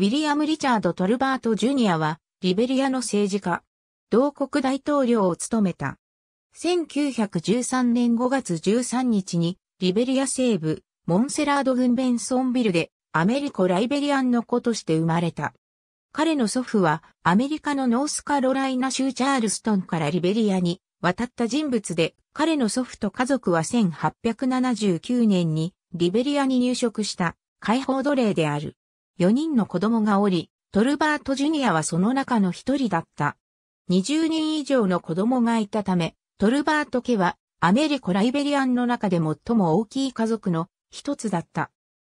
ウィリアム・リチャード・トルバート・ジュニアは、リベリアの政治家、同国大統領を務めた。1913年5月13日に、リベリア西部、モンセラード軍ベンソンビルで、アメリコ・ライベリアンの子として生まれた。彼の祖父は、アメリカのノースカロライナ州チャールストンからリベリアに渡った人物で、彼の祖父と家族は1879年にリベリアに入植した解放奴隷である。4人の子供がおり、トルバート・ジュニアはその中の一人だった。20人以上の子供がいたため、トルバート家はアメリコ・ライベリアンの中で最も大きい家族の一つだった。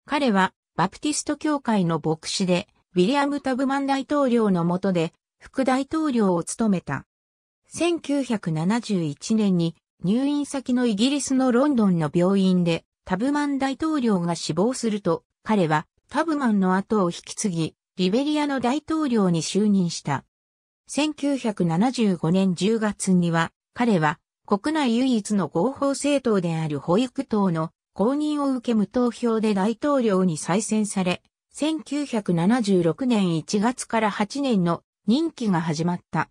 彼はバプティスト教会の牧師で、ウィリアム・タブマン大統領の下で副大統領を務めた。1971年に入院先のイギリスのロンドンの病院でタブマン大統領が死亡すると、彼はタブマンの後を引き継ぎ、リベリアの大統領に就任した。1975年10月には、彼は国内唯一の合法政党である保育党の公認を受け無投票で大統領に再選され、1976年1月から8年の任期が始まった。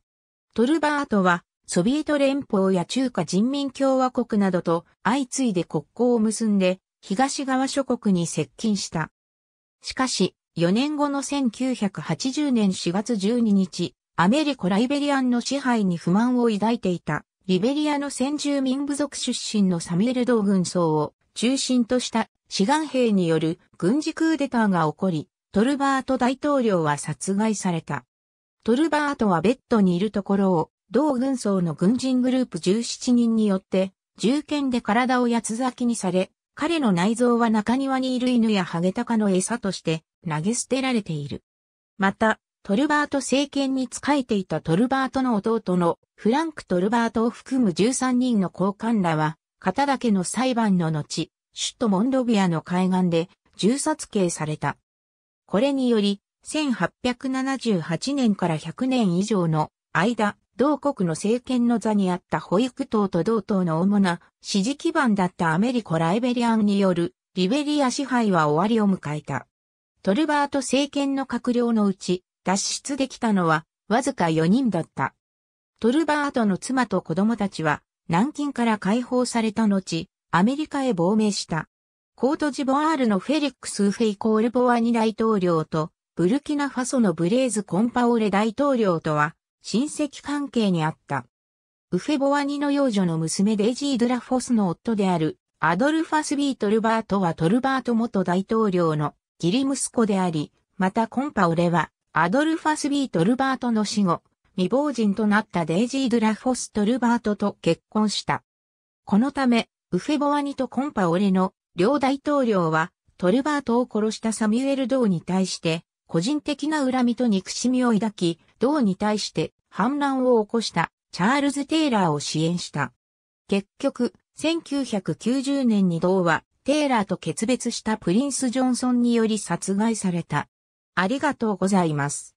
トルバートは、ソビエト連邦や中華人民共和国などと相次いで国交を結んで、東側諸国に接近した。しかし、4年後の1980年4月12日、アメリコ・ライベリアンの支配に不満を抱いていた、リベリアの先住民部族出身のサミエル同軍曹を中心とした志願兵による軍事クーデターが起こり、トルバート大統領は殺害された。トルバートはベッドにいるところを、同軍曹の軍人グループ17人によって、銃剣で体を八つ咲きにされ、彼の内臓は中庭にいる犬やハゲタカの餌として投げ捨てられている。また、トルバート政権に仕えていたトルバートの弟のフランク・トルバートを含む13人の高官らは、片けの裁判の後、首都モンドビアの海岸で銃殺刑された。これにより、1878年から100年以上の間、同国の政権の座にあった保育党と同党の主な支持基盤だったアメリコ・ライベリアンによるリベリア支配は終わりを迎えた。トルバート政権の閣僚のうち脱出できたのはわずか4人だった。トルバートの妻と子供たちは南京から解放された後、アメリカへ亡命した。コートジボアールのフェリックス・フェイコール・ボワニ大統領と、ブルキナファソのブレーズ・コンパオレ大統領とは、親戚関係にあった。ウフェボワニの幼女の娘デイジー・ドラフォスの夫であるアドルファス・ビー・トルバートはトルバート元大統領の義理息子であり、またコンパオレはアドルファス・ビー・トルバートの死後、未亡人となったデイジー・ドラフォス・トルバートと結婚した。このため、ウフェボワニとコンパオレの両大統領はトルバートを殺したサミュエル・ドーに対して個人的な恨みと憎しみを抱き、銅に対して反乱を起こしたチャールズ・テイラーを支援した。結局、1990年に銅はテイラーと決別したプリンス・ジョンソンにより殺害された。ありがとうございます。